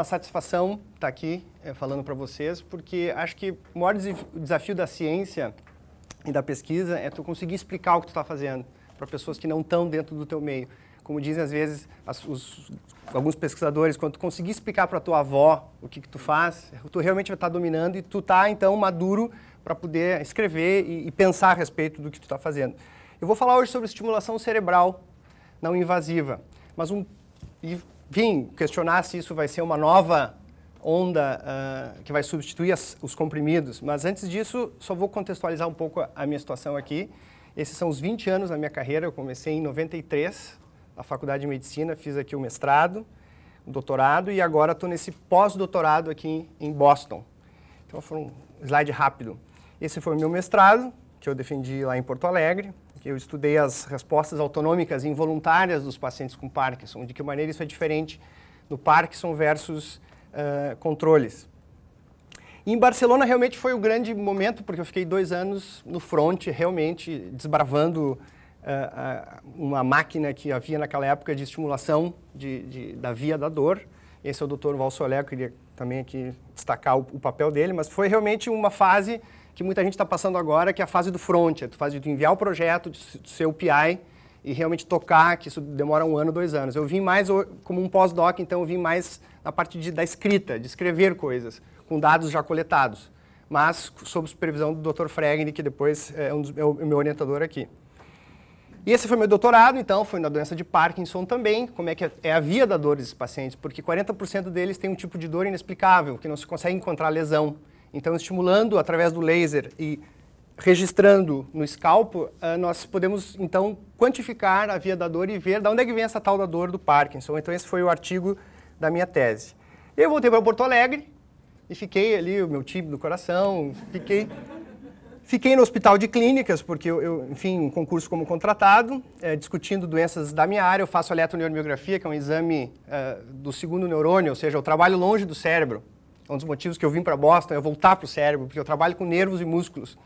uma satisfação estar tá aqui é, falando para vocês, porque acho que o maior desafio da ciência e da pesquisa é tu conseguir explicar o que tu está fazendo para pessoas que não estão dentro do teu meio. Como dizem às vezes as, os, alguns pesquisadores, quando tu conseguir explicar para tua avó o que, que tu faz, tu realmente vai estar tá dominando e tu está, então maduro para poder escrever e, e pensar a respeito do que tu está fazendo. Eu vou falar hoje sobre estimulação cerebral não invasiva, mas um e enfim, questionar se isso vai ser uma nova onda uh, que vai substituir as, os comprimidos. Mas antes disso, só vou contextualizar um pouco a, a, minha situação aqui. Esses são os 20 anos da minha carreira. Eu comecei em 93 na Faculdade de Medicina, fiz aqui o mestrado, o doutorado e agora estou nesse pós-doutorado aqui em, em, Boston. Então, foi um slide rápido. Esse foi o meu mestrado, que eu defendi lá em Porto Alegre que eu estudei as respostas autonômicas involuntárias dos pacientes com Parkinson, de que maneira isso é diferente no Parkinson versus uh, controles. E em Barcelona realmente foi o grande momento, porque eu fiquei dois anos no front, realmente desbravando uh, uh, uma máquina que havia naquela época de estimulação de, de, da via da dor. Esse é o Dr. Valsolé, eu queria também aqui destacar o, o papel dele, mas foi realmente uma fase que muita gente está passando agora, que é a fase do front, é a fase de enviar o projeto, de ser o PI e realmente tocar, que isso demora um ano, dois anos. Eu vim mais como um pós-doc, então eu vim mais na parte de, da escrita, de escrever coisas, com dados já coletados, mas sob supervisão do Dr. Fregni, que depois eh, é, um dos, é o meu orientador aqui. E esse foi meu doutorado, então, foi na doença de Parkinson também, como é que é, é a via da dor desses pacientes, porque 40% deles têm um tipo de dor inexplicável, que não se consegue encontrar lesão. Então, estimulando através do laser e registrando no escalpo, uh, eh, nós podemos então quantificar a via da dor e ver de onde é que vem essa tal da dor do Parkinson. Então, esse foi o artigo da minha tese. Eu voltei para Porto Alegre e fiquei ali, o meu time do coração, fiquei. Fiquei no hospital de clínicas, porque eu, eu enfim, um concurso como contratado, é, discutindo doenças da minha área. Eu faço eletroneurografia, que é um exame eh, do segundo neurônio, ou seja, eu trabalho longe do cérebro. É um dos motivos que eu vim para Boston, é voltar para o cérebro, porque eu trabalho com nervos e músculos.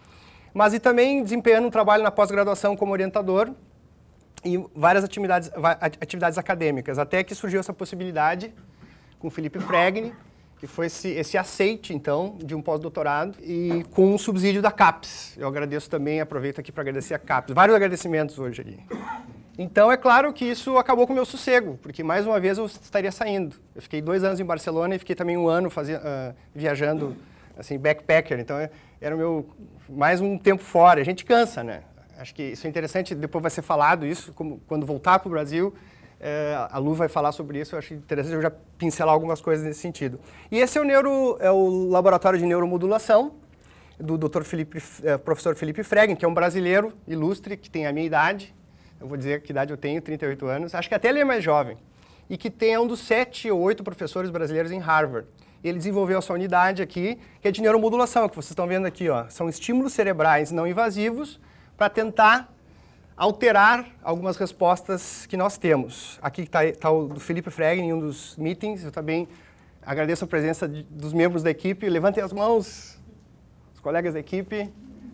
Mas e também desempenhando um trabalho na pós-graduação como orientador e várias atividades, atividades acadêmicas, até que surgiu essa possibilidade com o Felipe Fregni, que foi esse, esse aceite, então, de um pós-doutorado e com um subsídio da CAPES. Eu agradeço também, aproveito aqui para agradecer a CAPES. Vários agradecimentos hoje aqui. Então é claro que isso acabou com o meu sossego, porque mais uma vez eu estaria saindo. Eu fiquei dois anos em Barcelona e fiquei também um ano fazia, uh, viajando, assim, backpacker. Então é, era o meu mais um tempo fora. A gente cansa, né? Acho que isso é interessante. Depois vai ser falado isso, como, quando voltar para o Brasil, é, a Lu vai falar sobre isso. Eu acho interessante eu já pincelar algumas coisas nesse sentido. E esse é o, neuro, é o laboratório de neuromodulação do Dr. Felipe, é, professor Felipe Fregen, que é um brasileiro ilustre que tem a minha idade eu vou dizer que idade eu tenho, 38 anos, acho que até ele é mais jovem, e que tem é um dos sete ou oito professores brasileiros em Harvard. Ele desenvolveu essa unidade aqui, que é de neuromodulação, que vocês estão vendo aqui. Ó. São estímulos cerebrais não invasivos para tentar alterar algumas respostas que nós temos. Aqui está tá o do Felipe Fregin em um dos meetings. Eu também agradeço a presença de, dos membros da equipe. Levantem as mãos, os colegas da equipe,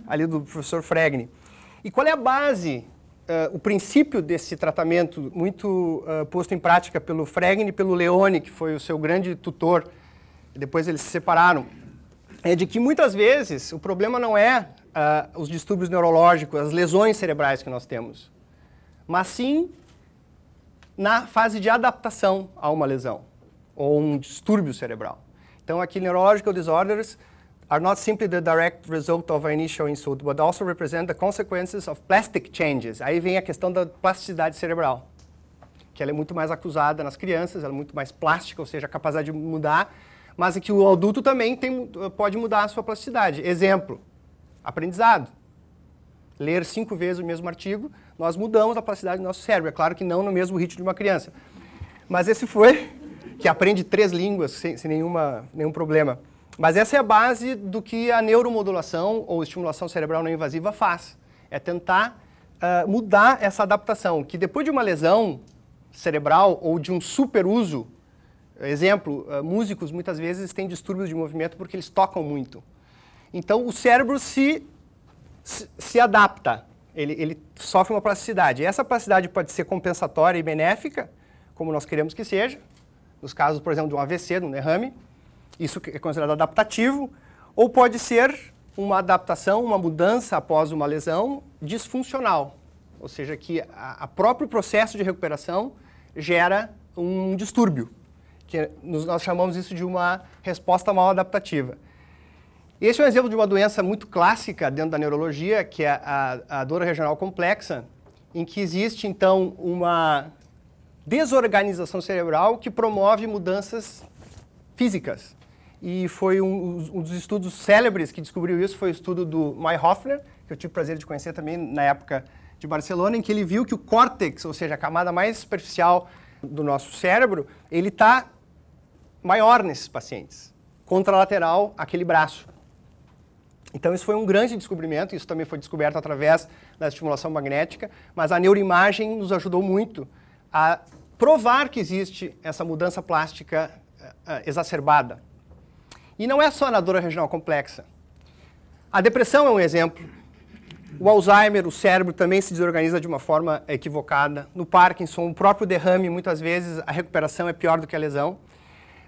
ali do professor Fregni. E qual é a base uh, o princípio desse tratamento muito uh, posto em prática pelo Fregne e pelo Leone, que foi o seu grande tutor, depois eles se separaram, é de que muitas vezes o problema não é uh, os distúrbios neurológicos, as lesões cerebrais que nós temos, mas sim na fase de adaptação a uma lesão ou um distúrbio cerebral. Então, aqui, Neurological Disorders are not simply the direct result of an initial insult, but also represent the consequences of plastic changes. Aí vem a questão da plasticidade cerebral, que ela é muito mais acusada nas crianças, ela é muito mais plástica, ou seja, capaz de mudar, mas é que o adulto também tem, pode mudar a sua plasticidade. Exemplo, aprendizado. Ler cinco vezes o mesmo artigo, nós mudamos a plasticidade do nosso cérebro. É claro que não no mesmo ritmo de uma criança. Mas esse foi, que aprende três línguas sem, sem nenhuma, nenhum problema. Mas essa é a base do que a neuromodulação ou estimulação cerebral não invasiva faz. É tentar uh, mudar essa adaptação, que depois de uma lesão cerebral ou de um superuso, exemplo, uh, músicos muitas vezes têm distúrbios de movimento porque eles tocam muito. Então o cérebro se, se, se adapta, ele, ele sofre uma plasticidade. essa plasticidade pode ser compensatória e benéfica, como nós queremos que seja, nos casos, por exemplo, de um AVC, de um derrame, isso é considerado adaptativo, ou pode ser uma adaptação, uma mudança após uma lesão disfuncional, ou seja, que o próprio processo de recuperação gera um distúrbio, que nós chamamos isso de uma resposta mal adaptativa. Esse é um exemplo de uma doença muito clássica dentro da neurologia, que é a, a dor regional complexa, em que existe, então, uma desorganização cerebral que promove mudanças físicas. E foi um, um, dos estudos célebres que descobriu isso, foi o estudo do Mayhoffner, que eu tive o prazer de conhecer também na época de Barcelona, em que ele viu que o córtex, ou seja, a camada mais superficial do nosso cérebro, ele está maior nesses pacientes, contralateral aquele braço. Então isso foi um grande descobrimento, isso também foi descoberto através da estimulação magnética, mas a neuroimagem nos ajudou muito a provar que existe essa mudança plástica eh, eh, exacerbada e não é só na dor regional complexa. A depressão é um exemplo. O Alzheimer, o cérebro também se desorganiza de uma forma equivocada. No Parkinson, o próprio derrame, muitas vezes, a recuperação é pior do que a lesão.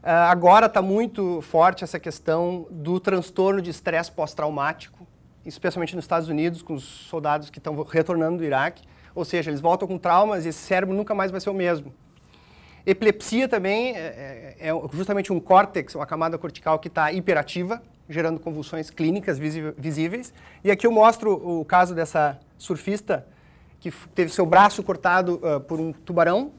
Uh, agora está muito forte essa questão do transtorno de estresse pós-traumático, especialmente nos Estados Unidos, com os soldados que estão retornando do Iraque. Ou seja, eles voltam com traumas e esse cérebro nunca mais vai ser o mesmo. Epilepsia também é, é, é justamente um córtex, uma camada cortical que está hiperativa, gerando convulsões clínicas visíveis. E aqui eu mostro o caso dessa surfista que teve seu braço cortado uh, por um tubarão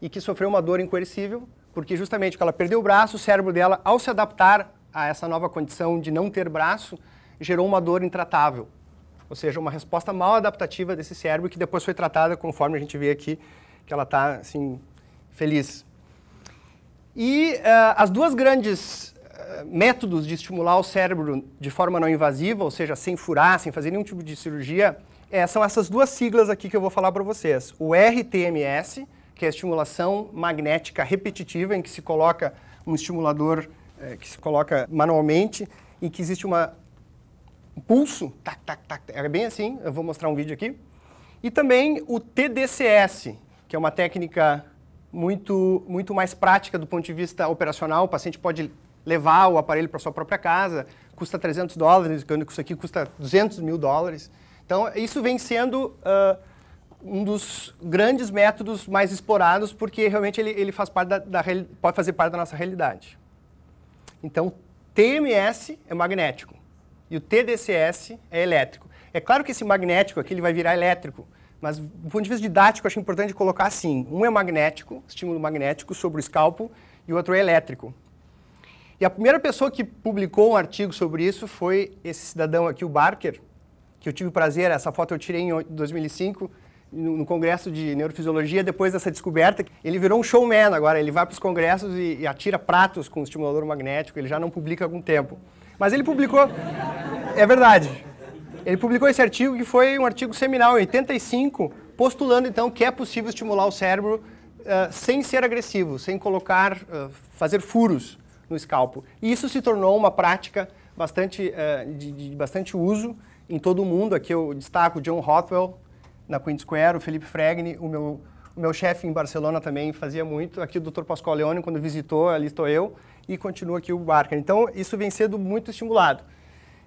e que sofreu uma dor incoercível, porque justamente quando ela perdeu o braço, o cérebro dela, ao se adaptar a essa nova condição de não ter braço, gerou uma dor intratável. Ou seja, uma resposta mal adaptativa desse cérebro que depois foi tratada conforme a gente vê aqui que ela está assim feliz. E uh, as duas grandes eh, métodos de estimular o cérebro de forma não invasiva, ou seja, sem furar, sem fazer nenhum tipo de cirurgia, é, são essas duas siglas aqui que eu vou falar para vocês. O RTMS, que é a estimulação magnética repetitiva, em que se coloca um estimulador é, que se coloca manualmente, em que existe uma, um pulso, tac, tac, tac, é bem assim, eu vou mostrar um vídeo aqui. E também o TDCS, que é uma técnica muito, muito mais prática do ponto de vista operacional. O paciente pode levar o aparelho para sua própria casa, custa 300 dólares, quando isso aqui custa 200 mil dólares. Então, isso vem sendo uh, um dos grandes métodos mais explorados, porque realmente ele, ele faz parte da, da, pode fazer parte da nossa realidade. Então, TMS é magnético e o TDCS é elétrico. É claro que esse magnético aqui ele vai virar elétrico, mas do ponto de vista didático, acho importante colocar assim: um é magnético, estímulo magnético sobre o escalpo, e o outro é elétrico. E a primeira pessoa que publicou um artigo sobre isso foi esse cidadão aqui, o Barker, que eu tive o prazer, essa foto eu tirei em 2005, no, congresso de neurofisiologia, depois dessa descoberta. Ele virou um showman agora, ele vai para os congressos e, e, atira pratos com estimulador magnético, ele já não publica há algum tempo. Mas ele publicou. É verdade. Ele publicou esse artigo que foi um artigo seminal, em 85, postulando então que é possível estimular o cérebro uh, sem ser agressivo, sem colocar, uh, fazer furos no escalpo. E isso se tornou uma prática bastante, uh, de, de, bastante uso em todo o mundo. Aqui eu destaco John Rothwell na Queen Square, o Felipe Fregni, o meu, o meu chefe em Barcelona também fazia muito. Aqui o Dr. Pascoal Leone, quando visitou, ali estou eu. E continua aqui o Barker. Então, isso vem sendo muito estimulado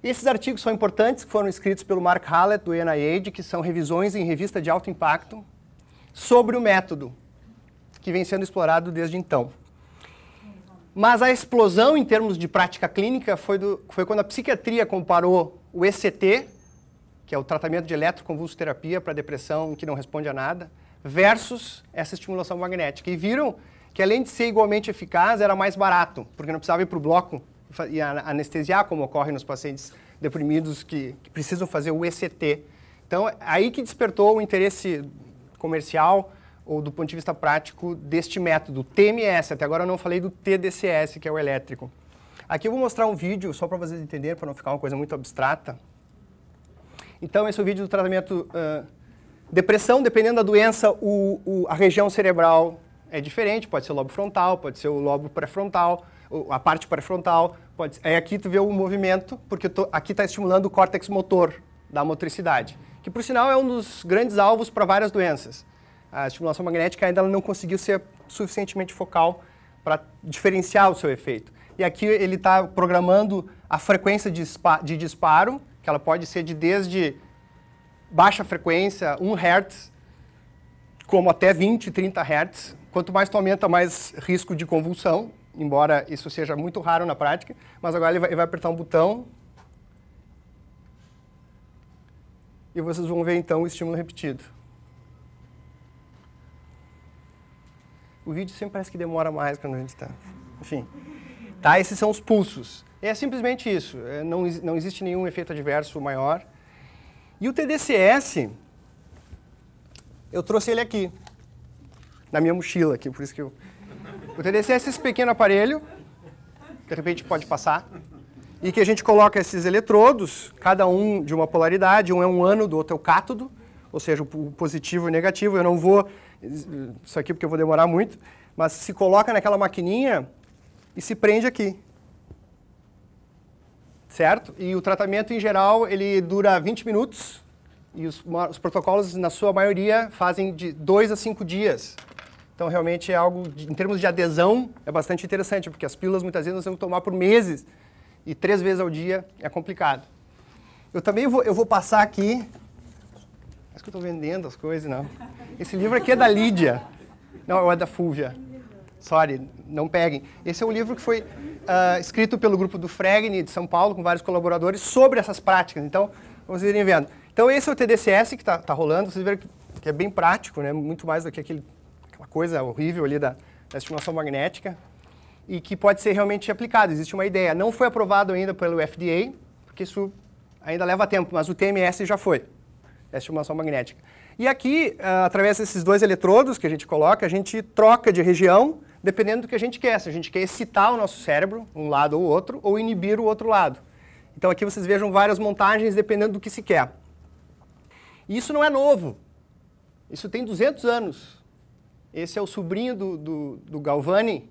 esses artigos são importantes, foram escritos pelo Mark Hallett, do NIH, que são revisões em revista de alto impacto sobre o método que vem sendo explorado desde então. Mas a explosão em termos de prática clínica foi, do, foi quando a psiquiatria comparou o ECT, que é o tratamento de eletroconvulsoterapia para depressão que não responde a nada, versus essa estimulação magnética. E viram que além de ser igualmente eficaz, era mais barato, porque não precisava ir para o bloco e anestesiar, como ocorre nos pacientes deprimidos que, que precisam fazer o ECT. Então, aí que despertou o interesse comercial ou do ponto de vista prático deste método, TMS. Até agora eu não falei do TDCS, que é o elétrico. Aqui eu vou mostrar um vídeo, só para vocês entenderem, para não ficar uma coisa muito abstrata. Então, esse é o vídeo do tratamento uh, depressão. Dependendo da doença, o, o, a região cerebral é diferente. Pode ser o lobo frontal, pode ser o lobo pré-frontal a parte pré-frontal. Pode... Aí aqui tu vê o movimento, porque tô, aqui está estimulando o córtex motor da motricidade, que por sinal é um dos grandes alvos para várias doenças. A estimulação magnética ainda não conseguiu ser suficientemente focal para diferenciar o seu efeito. E aqui ele está programando a frequência de, de, disparo, que ela pode ser de desde baixa frequência, 1 Hz, como até 20, 30 Hz. Quanto mais tu aumenta, mais risco de convulsão embora isso seja muito raro na prática, mas agora ele vai, ele vai apertar um botão e vocês vão ver então o estímulo repetido. O vídeo sempre parece que demora mais quando a gente está. Enfim. Tá? Esses são os pulsos. É simplesmente isso. É, não, não existe nenhum efeito adverso maior. E o TDCS, eu trouxe ele aqui, na minha mochila aqui, por isso que eu o TDC é esse pequeno aparelho, de repente pode passar, e que a gente coloca esses eletrodos, cada um de uma polaridade, um é um ânodo, outro é o cátodo, ou seja, o positivo e o negativo. Eu não vou, isso aqui porque eu vou demorar muito, mas se coloca naquela maquininha e se prende aqui. Certo? E o tratamento, em geral, ele dura 20 minutos, e os, os, protocolos, na sua maioria, fazem de 2 a 5 dias. Então, realmente é algo, de, em termos de adesão, é bastante interessante, porque as pílulas muitas vezes nós temos que tomar por meses e três vezes ao dia é complicado. Eu também vou, eu vou passar aqui. Acho que eu estou vendendo as coisas, não. Esse livro aqui é da Lídia. Não, é da Fúvia. Sorry, não peguem. Esse é um livro que foi uh, escrito pelo grupo do Fregni de São Paulo, com vários colaboradores, sobre essas práticas. Então, vocês irem vendo. Então, esse é o TDCS que está tá rolando. Vocês viram que, que é bem prático, né? muito mais do que aquele coisa horrível ali da, da estimulação magnética e que pode ser realmente aplicado. Existe uma ideia. Não foi aprovado ainda pelo FDA, porque isso ainda leva tempo, mas o TMS já foi, a estimulação magnética. E aqui, ah, através desses dois eletrodos que a gente coloca, a gente troca de região dependendo do que a gente quer. Se a gente quer excitar o nosso cérebro, um lado ou outro, ou inibir o outro lado. Então aqui vocês vejam várias montagens dependendo do que se quer. E isso não é novo. Isso tem 200 anos. Esse é o sobrinho do, do, do Galvani,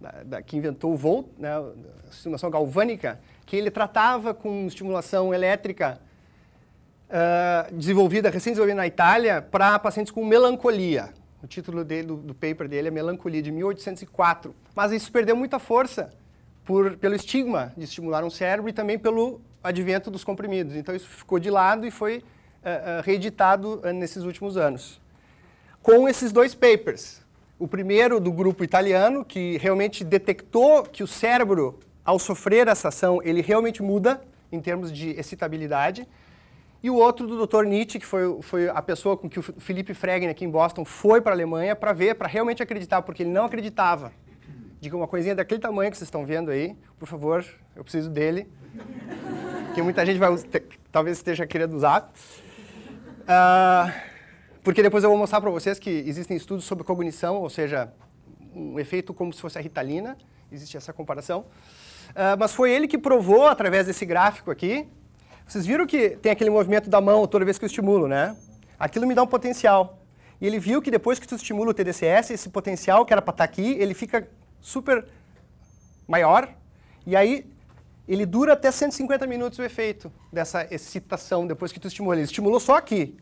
da, da, que inventou o volt, né, a estimulação galvânica, que ele tratava com estimulação elétrica uh, desenvolvida, recém-desenvolvida na Itália, para pacientes com melancolia. O título dele, do, do, paper dele é Melancolia, de 1804. Mas isso perdeu muita força por, pelo estigma de estimular um cérebro e também pelo advento dos comprimidos. Então isso ficou de lado e foi uh, uh, reeditado nesses últimos anos com esses dois papers. O primeiro do grupo italiano, que realmente detectou que o cérebro, ao sofrer essa ação, ele realmente muda em termos de excitabilidade. E o outro do Dr. Nietzsche, que foi, foi a pessoa com que o Felipe Fregner aqui em Boston foi para a Alemanha para ver, para realmente acreditar, porque ele não acreditava. Diga uma coisinha daquele tamanho que vocês estão vendo aí, por favor, eu preciso dele. que muita gente vai, talvez esteja querendo usar. Uh, porque depois eu vou mostrar para vocês que existem estudos sobre cognição, ou seja, um efeito como se fosse a ritalina, existe essa comparação. Uh, mas foi ele que provou, através desse gráfico aqui, vocês viram que tem aquele movimento da mão toda vez que eu estimulo, né? Aquilo me dá um potencial. E ele viu que depois que tu estimula o TDCS, esse potencial que era para estar tá aqui, ele fica super maior. E aí ele dura até 150 minutos o efeito dessa excitação depois que tu estimula. Ele estimulou só aqui.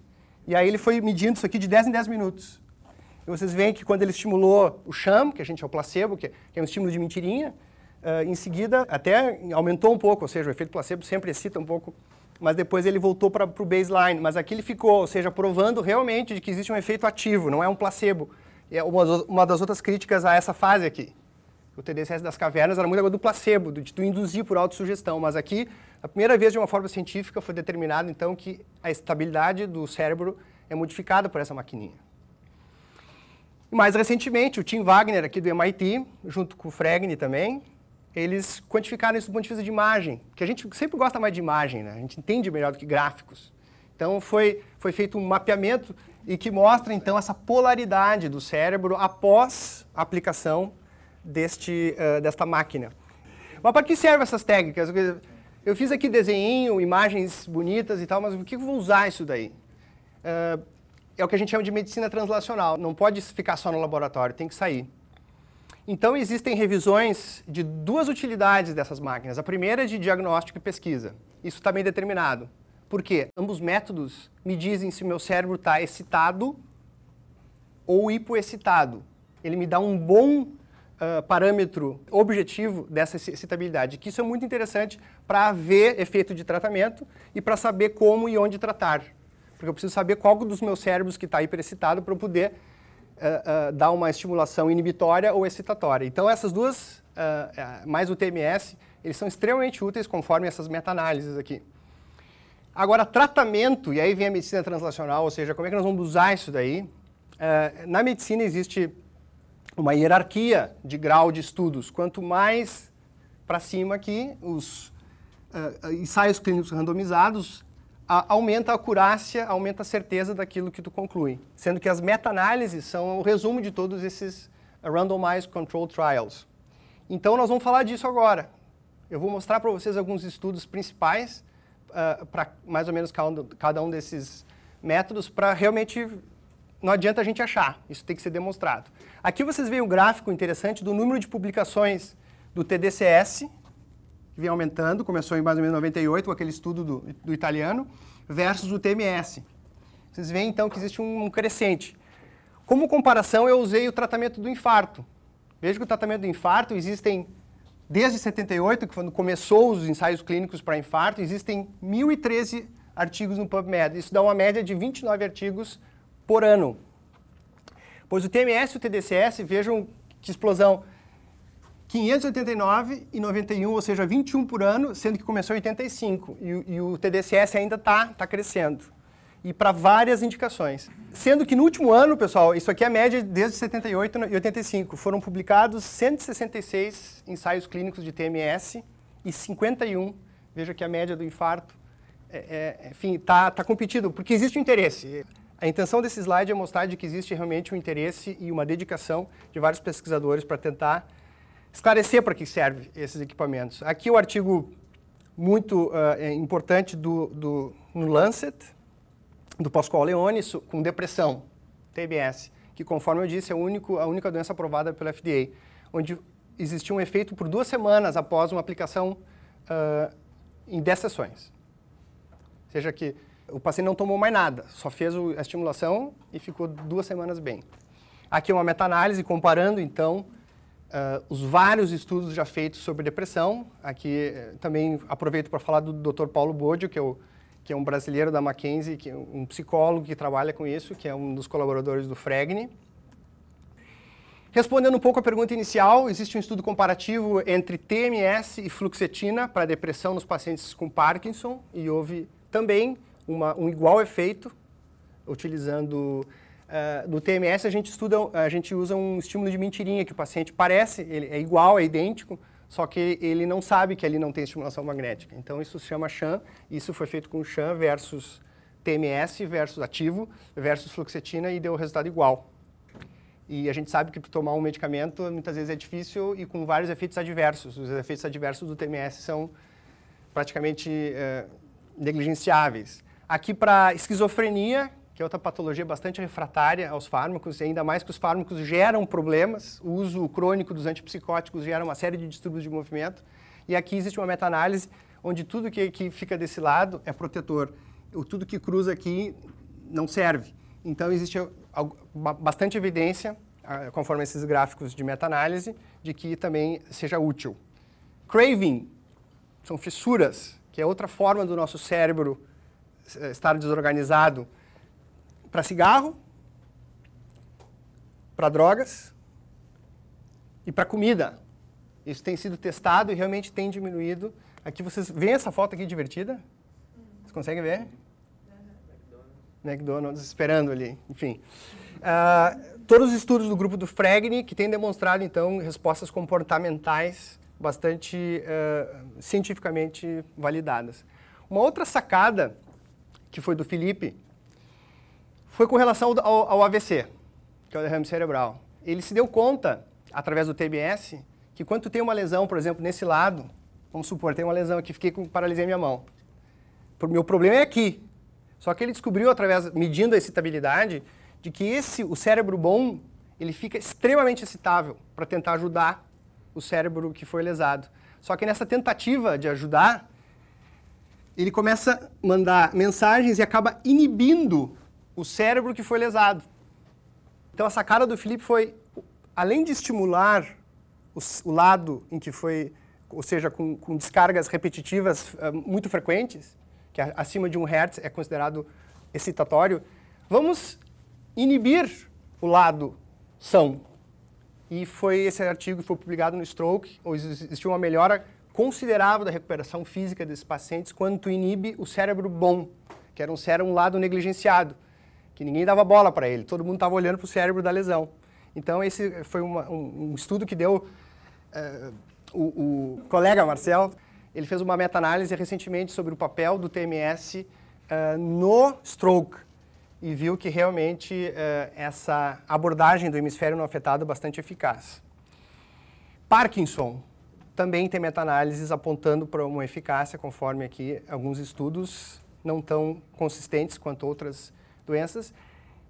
E aí ele foi medindo isso aqui de 10 em 10 minutos. E vocês veem que quando ele estimulou o cham, que a gente é o placebo, que é, é um estímulo de mentirinha, uh, em seguida até aumentou um pouco, ou seja, o efeito placebo sempre excita um pouco, mas depois ele voltou para o baseline. Mas aqui ele ficou, ou seja, provando realmente de que existe um efeito ativo, não é um placebo. É uma, uma das outras críticas a essa fase aqui. O TDCS das cavernas era muito agora do placebo, de tu induzir por autossugestão, mas aqui a primeira vez, de uma forma científica, foi determinado, então, que a estabilidade do cérebro é modificada por essa maquininha. E mais recentemente, o Tim Wagner, aqui do MIT, junto com o Fregni também, eles quantificaram isso do ponto de vista de imagem, que a gente sempre gosta mais de imagem, né? a gente entende melhor do que gráficos. Então, foi, foi feito um mapeamento e que mostra, então, essa polaridade do cérebro após a aplicação deste, uh, desta máquina. Mas para que servem essas técnicas? eu fiz aqui desenho, imagens bonitas e tal, mas o que eu vou usar isso daí? Uh, é o que a gente chama de medicina translacional. Não pode ficar só no laboratório, tem que sair. Então, existem revisões de duas utilidades dessas máquinas. A primeira é de diagnóstico e pesquisa. Isso está bem determinado. Por quê? Ambos métodos me dizem se o meu cérebro está excitado ou hipoexcitado. Ele me dá um bom ah, parâmetro objetivo dessa excitabilidade, que isso é muito interessante para ver efeito de tratamento e para saber como e onde tratar. Porque eu preciso saber qual dos meus cérebros que está hiperexcitado para eu poder uh, uh, dar uma estimulação inibitória ou excitatória. Então, essas duas, mais o TMS, eles são extremamente úteis conforme essas meta-análises aqui. Agora, tratamento, e aí vem a medicina translacional, ou seja, como é que nós vamos usar isso daí? Uh, na medicina existe uma hierarquia de grau de estudos. Quanto mais para cima aqui, os uh, ensaios clínicos randomizados, a, aumenta a acurácia, aumenta a certeza daquilo que tu conclui. Sendo que as meta-análises são o resumo de todos esses eh, randomized control trials. Então, nós vamos falar disso agora. Eu vou mostrar para vocês alguns estudos principais uh, para mais ou menos cada um desses métodos para realmente não adianta a gente achar, isso tem que ser demonstrado. Aqui vocês veem um gráfico interessante do número de publicações do TDCS, que vem aumentando, começou em mais ou menos 98, com aquele estudo do, do italiano, versus o TMS. Vocês veem, então, que existe um, um crescente. Como comparação, eu usei o tratamento do infarto. Veja que o tratamento do infarto existem, desde 78, que quando começou os ensaios clínicos para infarto, existem 1.013 artigos no PubMed. Isso dá uma média de 29 artigos por ano Pois o TMS e o TDCS, vejam que explosão, 589 e 91, ou seja, 21 por ano, sendo que começou em 85. E, e o TDCS ainda está tá crescendo. E para várias indicações. Sendo que no último ano, pessoal, isso aqui é a média desde 78 e 85, foram publicados 166 ensaios clínicos de TMS e 51, veja que a média do infarto, é, é, enfim, está tá, tá competido, porque existe um interesse. A intenção desse slide é mostrar de que existe realmente um interesse e uma dedicação de vários pesquisadores para tentar esclarecer para que servem esses equipamentos. Aqui o artigo muito uh, importante do, do, no Lancet, do Pascoal Leone, com depressão, TBS, que, conforme eu disse, é único, a única doença aprovada pelo FDA, onde existiu um efeito por duas semanas após uma aplicação uh, em 10 sessões. Ou seja, que o paciente não tomou mais nada, só fez a estimulação e ficou duas semanas bem. Aqui é uma meta-análise comparando, então, uh, os vários estudos já feitos sobre depressão. Aqui eh, também aproveito para falar do Dr. Paulo Bodio, que, é que é, um brasileiro da Mackenzie, que é um psicólogo que trabalha com isso, que é um dos colaboradores do Fregne. Respondendo um pouco à pergunta inicial, existe um estudo comparativo entre TMS e fluxetina para depressão nos pacientes com Parkinson e houve também uma, um igual efeito utilizando uh, no TMS a gente estuda a gente usa um estímulo de mentirinha que o paciente parece ele é igual é idêntico só que ele não sabe que ali não tem estimulação magnética então isso se chama sham isso foi feito com sham versus TMS versus ativo versus fluoxetina e deu resultado igual e a gente sabe que tomar um medicamento muitas vezes é difícil e com vários efeitos adversos os efeitos adversos do TMS são praticamente uh, negligenciáveis Aqui para esquizofrenia, que é outra patologia bastante refratária aos fármacos, e ainda mais que os fármacos geram problemas, o uso crônico dos antipsicóticos gera uma série de distúrbios de movimento. E aqui existe uma meta-análise onde tudo que, que fica desse lado é protetor, o tudo que cruza aqui não serve. Então existe bastante evidência, ah, conforme esses gráficos de meta-análise, de que também seja útil. Craving são fissuras, que é outra forma do nosso cérebro eh, estar desorganizado para cigarro, para drogas e para comida. Isso tem sido testado e realmente tem diminuído. Aqui vocês veem essa foto aqui divertida? Vocês conseguem ver? McDonald's esperando ali, enfim. Uh, todos os estudos do grupo do Fregni que têm demonstrado, então, respostas comportamentais bastante uh, cientificamente validadas. Uma outra sacada que foi do Felipe, foi com relação ao, ao AVC, que é o derrame cerebral. Ele se deu conta, através do TBS, que quando tu tem uma lesão, por exemplo, nesse lado, vamos supor, tem uma lesão aqui, fiquei com paralisia minha mão. O meu problema é aqui. Só que ele descobriu, através, medindo a excitabilidade, de que esse, o cérebro bom, ele fica extremamente excitável para tentar ajudar o cérebro que foi lesado. Só que nessa tentativa de ajudar, ele começa a mandar mensagens e acaba inibindo o cérebro que foi lesado. Então a sacada do Felipe foi, além de estimular o, o lado em que foi, ou seja, com, com descargas repetitivas uh, muito frequentes, que é acima de 1 Hz é considerado excitatório, vamos inibir o lado são. E foi esse artigo que foi publicado no Stroke, ou existiu uma melhora considerável da recuperação física desses pacientes quando tu inibe o cérebro bom, que era um cérebro um lado negligenciado, que ninguém dava bola para ele, todo mundo estava olhando para o cérebro da lesão. Então, esse foi uma, um, um, estudo que deu uh, o, o, colega Marcel, ele fez uma meta-análise recentemente sobre o papel do TMS uh, eh, no stroke e viu que realmente uh, essa abordagem do hemisfério não afetado é bastante eficaz. Parkinson, também tem meta-análises apontando para uma eficácia, conforme aqui alguns estudos não tão consistentes quanto outras doenças.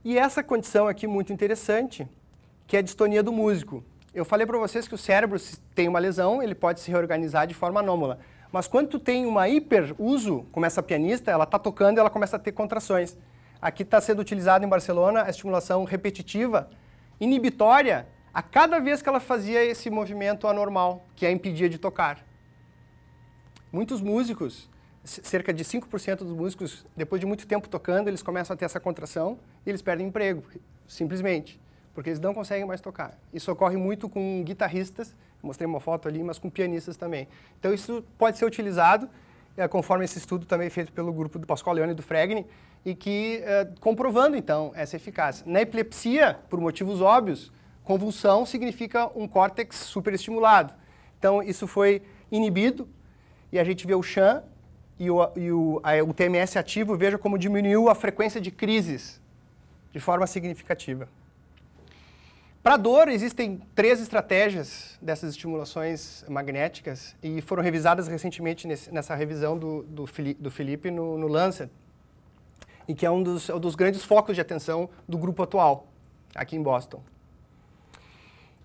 E essa condição aqui muito interessante, que é a distonia do músico. Eu falei para vocês que o cérebro se tem uma lesão, ele pode se reorganizar de forma anômala. Mas quando tu tem uma hiperuso, como essa pianista, ela está tocando e ela começa a ter contrações. Aqui está sendo utilizada em Barcelona a estimulação repetitiva, inibitória, a cada vez que ela fazia esse movimento anormal, que a impedia de tocar. Muitos músicos, cerca de 5% dos músicos, depois de muito tempo tocando, eles começam a ter essa contração e eles perdem emprego, simplesmente, porque eles não conseguem mais tocar. Isso ocorre muito com guitarristas, mostrei uma foto ali, mas com pianistas também. Então isso pode ser utilizado, eh, conforme esse estudo também feito pelo grupo do Pasqualeone e do Fregni, e que eh, comprovando então essa eficácia. Na epilepsia, por motivos óbvios, Convulsão significa um córtex superestimulado. Então, isso foi inibido e a gente vê o Chan e o, e o, a, o TMS ativo, veja como diminuiu a frequência de crises de forma significativa. Para dor, existem três estratégias dessas estimulações magnéticas e foram revisadas recentemente nesse, nessa revisão do, do, do Felipe no, no, Lancet, e que é um dos, é um dos, grandes focos de atenção do grupo atual, aqui em Boston.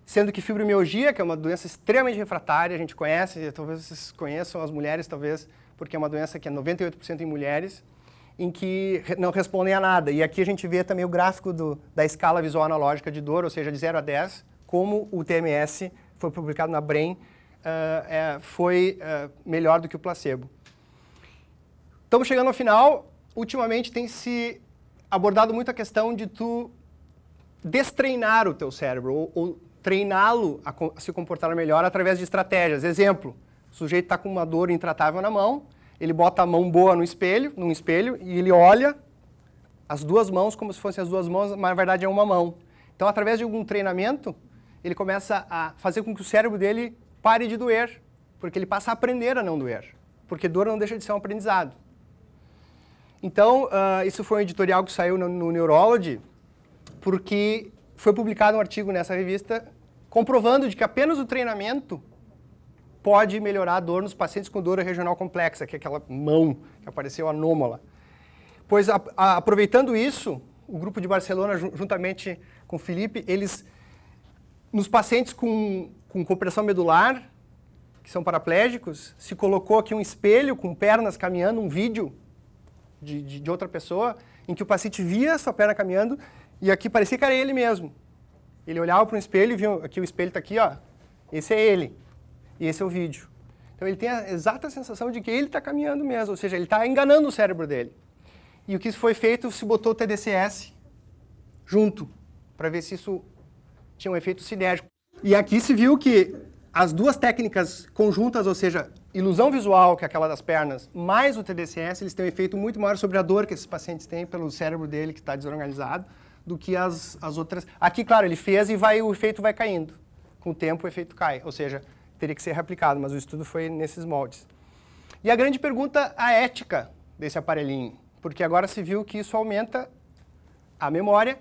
Sendo que fibromialgia, que é uma doença extremamente refratária, a gente conhece, talvez vocês conheçam as mulheres, talvez, porque é uma doença que é 98% em mulheres, em que não respondem a nada. E aqui a gente vê também o gráfico do, da escala visual analógica de dor, ou seja, de 0 a 10, como o TMS foi publicado na Brain, uh, é, foi uh, melhor do que o placebo. Estamos chegando ao final. Ultimamente tem se abordado muito a questão de tu destreinar o teu cérebro, ou, ou treiná-lo a, a se comportar melhor através de estratégias. Exemplo, o sujeito está com uma dor intratável na mão, ele bota a mão boa no espelho, num espelho, e ele olha as duas mãos como se fossem as duas mãos, mas na verdade é uma mão. Então, através de algum treinamento, ele começa a fazer com que o cérebro dele pare de doer, porque ele passa a aprender a não doer, porque dor não deixa de ser um aprendizado. Então, uh, isso foi um editorial que saiu no, no Neurology, porque foi publicado um artigo nessa revista comprovando de que apenas o treinamento pode melhorar a dor nos pacientes com dor regional complexa, que é aquela mão que apareceu anômala. Pois, a, a, aproveitando isso, o grupo de Barcelona, juntamente com o Felipe, eles, nos pacientes com, com compressão medular, que são paraplégicos, se colocou aqui um espelho com pernas caminhando, um vídeo de, de, de outra pessoa, em que o paciente via sua perna caminhando e aqui parecia que era ele mesmo. Ele olhava para um espelho e viu que o espelho está aqui, ó. Esse é ele. E esse é o vídeo. Então ele tem a exata sensação de que ele está caminhando mesmo, ou seja, ele está enganando o cérebro dele. E o que foi feito, se botou o TDCS junto, para ver se isso tinha um efeito sinérgico. E aqui se viu que as duas técnicas conjuntas, ou seja, ilusão visual, que é aquela das pernas, mais o TDCS, eles têm um efeito muito maior sobre a dor que esses pacientes têm pelo cérebro dele que está desorganizado do que as, as outras. Aqui, claro, ele fez e vai, o efeito vai caindo. Com o tempo, o efeito cai. Ou seja, teria que ser replicado, mas o estudo foi nesses moldes. E a grande pergunta, a ética desse aparelhinho. Porque agora se viu que isso aumenta a memória,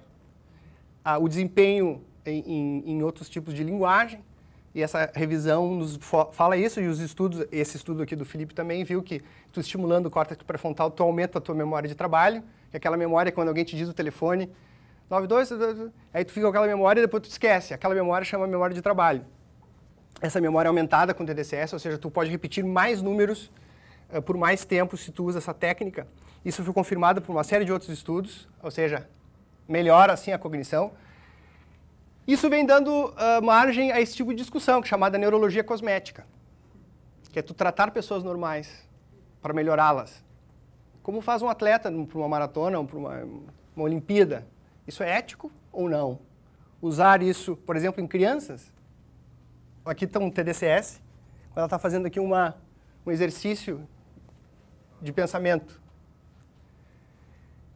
a, o desempenho em, em, em outros tipos de linguagem, e essa revisão nos fala isso e os estudos, esse estudo aqui do Felipe também viu que tu estimulando o córtex pré-frontal, tu aumenta a tua memória de trabalho, que aquela memória quando alguém te diz o telefone, 9, 2, aí tu fica com aquela memória e depois tu esquece. Aquela memória chama memória de trabalho. Essa memória é aumentada com TDCS, ou seja, tu pode repetir mais números uh, por mais tempo se tu usa essa técnica. Isso foi confirmado por uma série de outros estudos, ou seja, melhora assim a cognição. Isso vem dando uh, margem a esse tipo de discussão, que é chamada neurologia cosmética, que é tu tratar pessoas normais para melhorá-las. Como faz um atleta para uma maratona ou para uma, uma Olimpíada, isso é ético ou não? Usar isso, por exemplo, em crianças? Aqui está um TDCS, quando ela está fazendo aqui uma, um exercício de pensamento.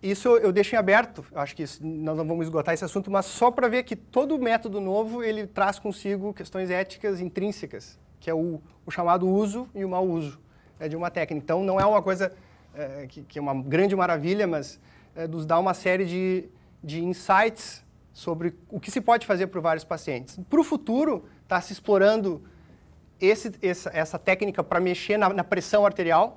Isso eu deixo em aberto, acho que nós não vamos esgotar esse assunto, mas só para ver que todo método novo ele traz consigo questões éticas intrínsecas, que é o, o chamado uso e o mau uso né, de uma técnica. Então não é uma coisa é, que, que, é uma grande maravilha, mas é, nos dá uma série de, de insights sobre o que se pode fazer para vários pacientes. Para o futuro, está se explorando esse, essa, essa, técnica para mexer na, na, pressão arterial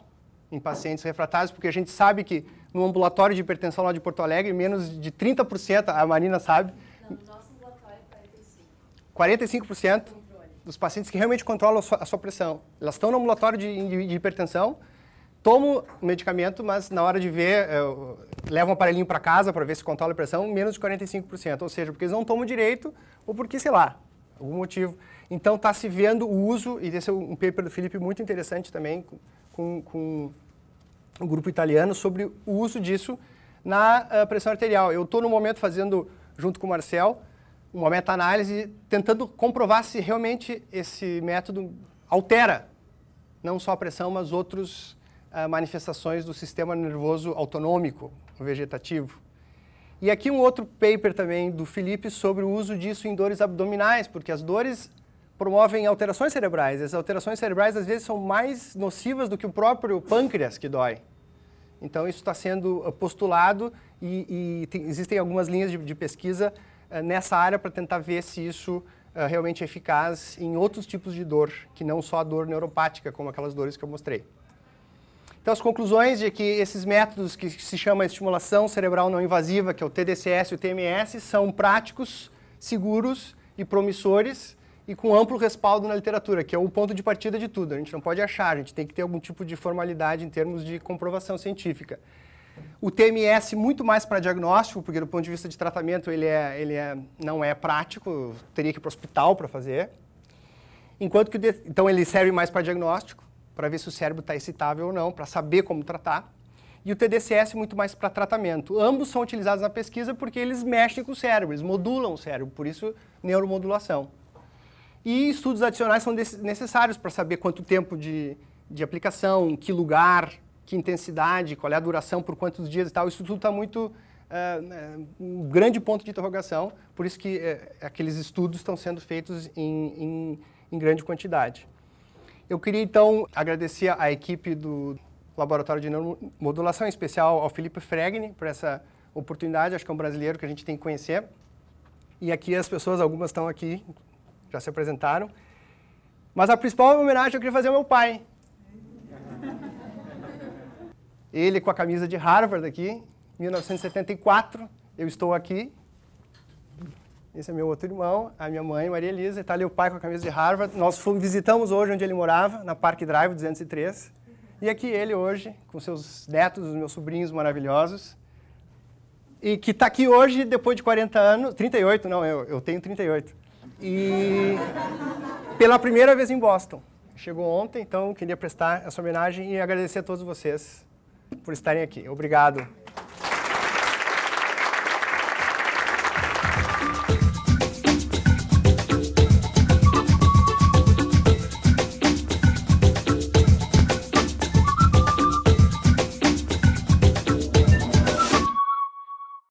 em pacientes refratários, porque a gente sabe que no ambulatório de hipertensão lá de Porto Alegre, menos de 30%, a Marina sabe. Não, no nosso ambulatório 45%. 45% dos pacientes que realmente controlam a sua, a sua pressão. Elas estão no ambulatório de, de, de hipertensão, tomo medicamento, mas na hora de ver, eu levo um aparelhinho para casa para ver se controla a pressão, menos de 45%. Ou seja, porque eles não tomam direito ou porque, sei lá, algum motivo. Então está se vendo o uso, e esse é um paper do Felipe muito interessante também, com, com um grupo italiano, sobre o uso disso na eh, pressão arterial. Eu estou no momento fazendo, junto com o Marcel, uma meta-análise tentando comprovar se realmente esse método altera não só a pressão, mas outros uh, manifestações do sistema nervoso autonômico vegetativo. E aqui um outro paper também do Felipe sobre o uso disso em dores abdominais, porque as dores promovem alterações cerebrais. Essas alterações cerebrais às vezes são mais nocivas do que o próprio pâncreas que dói. Então isso está sendo uh, postulado e, e tem, existem algumas linhas de, de pesquisa uh, nessa área para tentar ver se isso uh, realmente é eficaz em outros tipos de dor, que não só a dor neuropática, como aquelas dores que eu mostrei. Então, as conclusões de que esses métodos que se chama estimulação cerebral não invasiva, que é o TDCS e o TMS, são práticos, seguros e promissores e com amplo respaldo na literatura, que é o ponto de partida de tudo. A gente não pode achar, a gente tem que ter algum tipo de formalidade em termos de comprovação científica. O TMS muito mais para diagnóstico, porque do ponto de vista de tratamento ele, é, ele é, não é prático, teria que ir para o hospital para fazer. Enquanto que então ele serve mais para diagnóstico para ver se o cérebro está excitável ou não, para saber como tratar. E o TDCS é muito mais para tratamento. Ambos são utilizados na pesquisa porque eles mexem com o cérebro, eles modulam o cérebro, por isso neuromodulação. E estudos adicionais são necessários para saber quanto tempo de, de aplicação, que lugar, que intensidade, qual é a duração, por quantos dias e tal. Isso tudo está muito eh, né, um grande ponto de interrogação, por isso que eh, aqueles estudos estão sendo feitos em, em, em grande quantidade. Eu queria então agradecer à equipe do Laboratório de Neuromodulação, em especial ao Felipe Fregni, por essa oportunidade. Acho que é um brasileiro que a gente tem que conhecer. E aqui as pessoas, algumas estão aqui, já se apresentaram. Mas a principal homenagem eu queria fazer ao meu pai. Ele com a camisa de Harvard aqui, 1974. Eu estou aqui esse é meu outro irmão, a minha mãe, Maria Elisa, está ali o pai com a camisa de Harvard. Nós fomos, visitamos hoje onde ele morava, na Park Drive 203. E aqui ele hoje, com seus netos, os meus sobrinhos maravilhosos. E que está aqui hoje, depois de 40 anos, 38, não, eu, eu tenho 38. E pela primeira vez em Boston. Chegou ontem, então queria prestar essa homenagem e agradecer a todos vocês por estarem aqui. Obrigado.